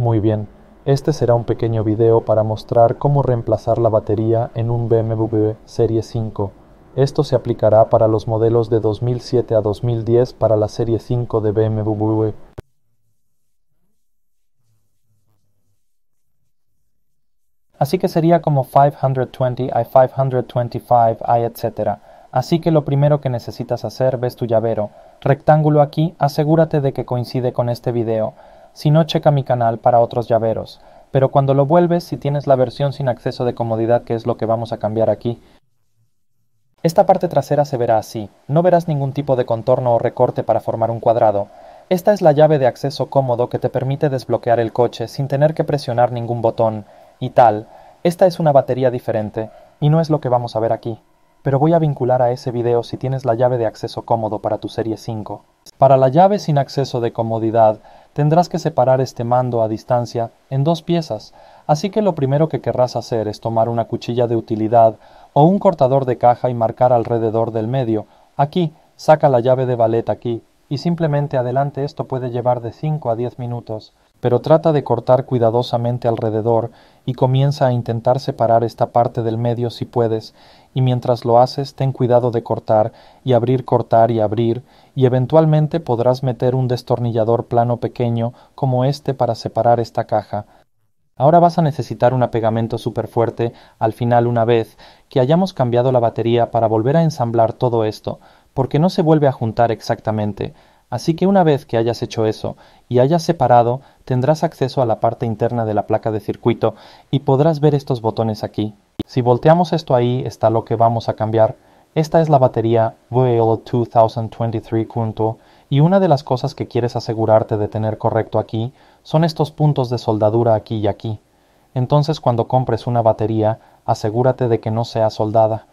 Muy bien, este será un pequeño video para mostrar cómo reemplazar la batería en un BMW Serie 5. Esto se aplicará para los modelos de 2007 a 2010 para la Serie 5 de BMW. Así que sería como 520i, 525i, etc. Así que lo primero que necesitas hacer ves tu llavero. Rectángulo aquí, asegúrate de que coincide con este video. Si no, checa mi canal para otros llaveros. Pero cuando lo vuelves, si tienes la versión sin acceso de comodidad, que es lo que vamos a cambiar aquí, esta parte trasera se verá así. No verás ningún tipo de contorno o recorte para formar un cuadrado. Esta es la llave de acceso cómodo que te permite desbloquear el coche sin tener que presionar ningún botón y tal. Esta es una batería diferente y no es lo que vamos a ver aquí. Pero voy a vincular a ese video si tienes la llave de acceso cómodo para tu serie 5. Para la llave sin acceso de comodidad, tendrás que separar este mando a distancia en dos piezas, así que lo primero que querrás hacer es tomar una cuchilla de utilidad o un cortador de caja y marcar alrededor del medio. Aquí, saca la llave de ballet aquí, y simplemente adelante esto puede llevar de cinco a diez minutos, pero trata de cortar cuidadosamente alrededor y comienza a intentar separar esta parte del medio si puedes, y mientras lo haces ten cuidado de cortar y abrir, cortar y abrir, y eventualmente podrás meter un destornillador plano pequeño como este para separar esta caja. Ahora vas a necesitar un pegamento súper fuerte al final una vez que hayamos cambiado la batería para volver a ensamblar todo esto, porque no se vuelve a juntar exactamente, Así que una vez que hayas hecho eso y hayas separado, tendrás acceso a la parte interna de la placa de circuito y podrás ver estos botones aquí. Si volteamos esto ahí está lo que vamos a cambiar. Esta es la batería VL 2023 Kunto y una de las cosas que quieres asegurarte de tener correcto aquí son estos puntos de soldadura aquí y aquí. Entonces cuando compres una batería, asegúrate de que no sea soldada.